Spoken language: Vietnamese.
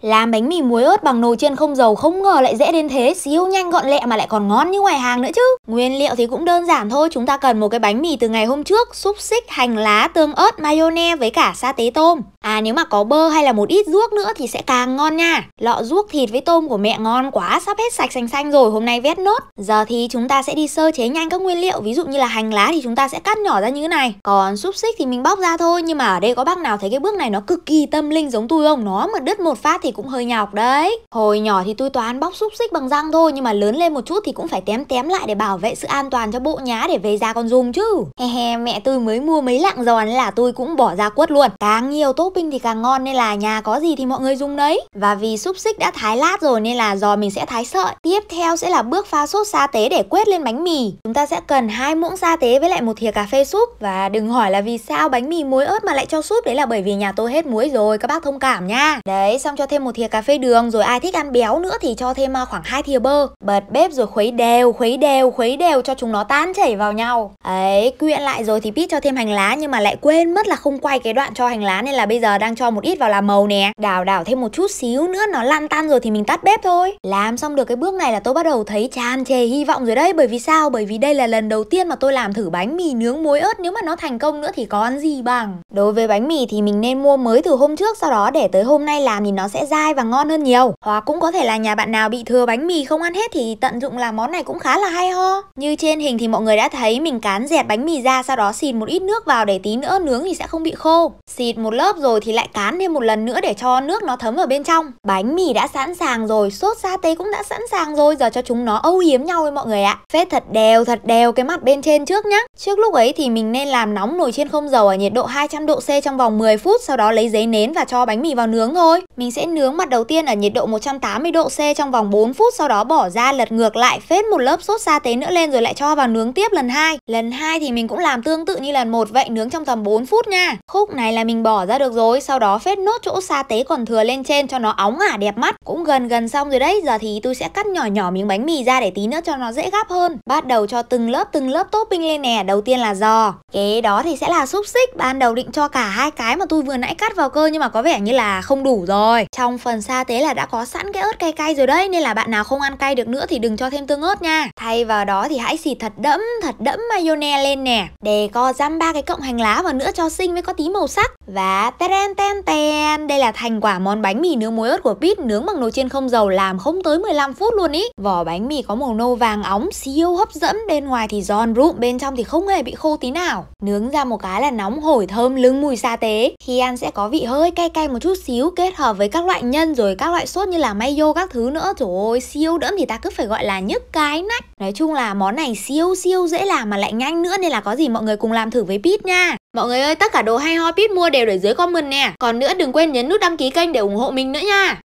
Làm bánh mì muối ớt bằng nồi chiên không dầu không ngờ lại dễ đến thế, siêu nhanh gọn lẹ mà lại còn ngon như ngoài hàng nữa chứ. Nguyên liệu thì cũng đơn giản thôi, chúng ta cần một cái bánh mì từ ngày hôm trước, xúc xích, hành lá, tương ớt, mayonnaise với cả sa tế tôm. À nếu mà có bơ hay là một ít ruốc nữa thì sẽ càng ngon nha. Lọ ruốc thịt với tôm của mẹ ngon quá, sắp hết sạch xanh xanh rồi, hôm nay vét nốt. Giờ thì chúng ta sẽ đi sơ chế nhanh các nguyên liệu, ví dụ như là hành lá thì chúng ta sẽ cắt nhỏ ra như thế này. Còn xúc xích thì mình bóc ra thôi, nhưng mà ở đây có bác nào thấy cái bước này nó cực kỳ tâm linh giống tôi không? Nó mà đứt một phát thì thì cũng hơi nhọc đấy. Hồi nhỏ thì tôi toán bóc xúc xích bằng răng thôi nhưng mà lớn lên một chút thì cũng phải tém tém lại để bảo vệ sự an toàn cho bộ nhá để về ra con dùng chứ. He he, mẹ tôi mới mua mấy lạng giòn là tôi cũng bỏ ra quất luôn. Càng nhiều topping thì càng ngon nên là nhà có gì thì mọi người dùng đấy. Và vì xúc xích đã thái lát rồi nên là giò mình sẽ thái sợi. Tiếp theo sẽ là bước pha sốt sa tế để quết lên bánh mì. Chúng ta sẽ cần hai muỗng sa tế với lại một thìa cà phê súp và đừng hỏi là vì sao bánh mì muối ớt mà lại cho súp đấy là bởi vì nhà tôi hết muối rồi các bác thông cảm nha. Đấy, xong cho thêm thêm một thìa cà phê đường rồi ai thích ăn béo nữa thì cho thêm à, khoảng hai thìa bơ bật bếp rồi khuấy đều khuấy đều khuấy đều cho chúng nó tan chảy vào nhau ấy quyện lại rồi thì pít cho thêm hành lá nhưng mà lại quên mất là không quay cái đoạn cho hành lá nên là bây giờ đang cho một ít vào làm màu nè đảo đảo thêm một chút xíu nữa nó lăn tan rồi thì mình tắt bếp thôi làm xong được cái bước này là tôi bắt đầu thấy tràn trề hy vọng rồi đấy bởi vì sao bởi vì đây là lần đầu tiên mà tôi làm thử bánh mì nướng muối ớt nếu mà nó thành công nữa thì có ăn gì bằng đối với bánh mì thì mình nên mua mới từ hôm trước sau đó để tới hôm nay làm thì nó sẽ dai và ngon hơn nhiều. Hoặc cũng có thể là nhà bạn nào bị thừa bánh mì không ăn hết thì tận dụng làm món này cũng khá là hay ho. Như trên hình thì mọi người đã thấy mình cán dẹt bánh mì ra sau đó xịt một ít nước vào để tí nữa nướng thì sẽ không bị khô. Xịt một lớp rồi thì lại cán thêm một lần nữa để cho nước nó thấm ở bên trong. Bánh mì đã sẵn sàng rồi, sốt sa tế cũng đã sẵn sàng rồi, giờ cho chúng nó âu yếm nhau thôi mọi người ạ. Phết thật đều thật đều cái mặt bên trên trước nhá. Trước lúc ấy thì mình nên làm nóng nồi trên không dầu ở nhiệt độ 200 độ C trong vòng 10 phút, sau đó lấy giấy nến và cho bánh mì vào nướng thôi. Mình sẽ nướng nướng mặt đầu tiên ở nhiệt độ 180 độ C trong vòng 4 phút sau đó bỏ ra lật ngược lại phết một lớp sốt sa tế nữa lên rồi lại cho vào nướng tiếp lần 2. Lần 2 thì mình cũng làm tương tự như lần 1 vậy nướng trong tầm 4 phút nha. Khúc này là mình bỏ ra được rồi, sau đó phết nốt chỗ sa tế còn thừa lên trên cho nó óng ả đẹp mắt. Cũng gần gần xong rồi đấy, giờ thì tôi sẽ cắt nhỏ nhỏ miếng bánh mì ra để tí nữa cho nó dễ gắp hơn. Bắt đầu cho từng lớp từng lớp topping lên nè, đầu tiên là giò. Kế đó thì sẽ là xúc xích, ban đầu định cho cả hai cái mà tôi vừa nãy cắt vào cơ nhưng mà có vẻ như là không đủ rồi. Trong trong phần sa tế là đã có sẵn cái ớt cay cay rồi đấy Nên là bạn nào không ăn cay được nữa thì đừng cho thêm tương ớt nha Thay vào đó thì hãy xịt thật đẫm, thật đẫm mayonnaise lên nè Để co răm ba cái cộng hành lá vào nữa cho xinh với có tí màu sắc Và ten ten ten Đây là thành quả món bánh mì nướng muối ớt của Pete Nướng bằng nồi chiên không dầu làm không tới 15 phút luôn ý Vỏ bánh mì có màu nâu vàng óng siêu hấp dẫn Bên ngoài thì giòn rụm, bên trong thì không hề bị khô tí nào Nướng ra một cái là nóng hổi thơm lưng mùi sa tế Khi ăn sẽ có vị hơi cay cay một chút xíu kết hợp với các loại hạnh nhân rồi các loại sốt như là mayo các thứ nữa Trời ơi siêu đẫm thì ta cứ phải gọi là nhức cái nách Nói chung là món này siêu siêu dễ làm mà lại nhanh nữa Nên là có gì mọi người cùng làm thử với Pit nha Mọi người ơi tất cả đồ hay ho Pit mua đều để dưới comment nè Còn nữa đừng quên nhấn nút đăng ký kênh để ủng hộ mình nữa nha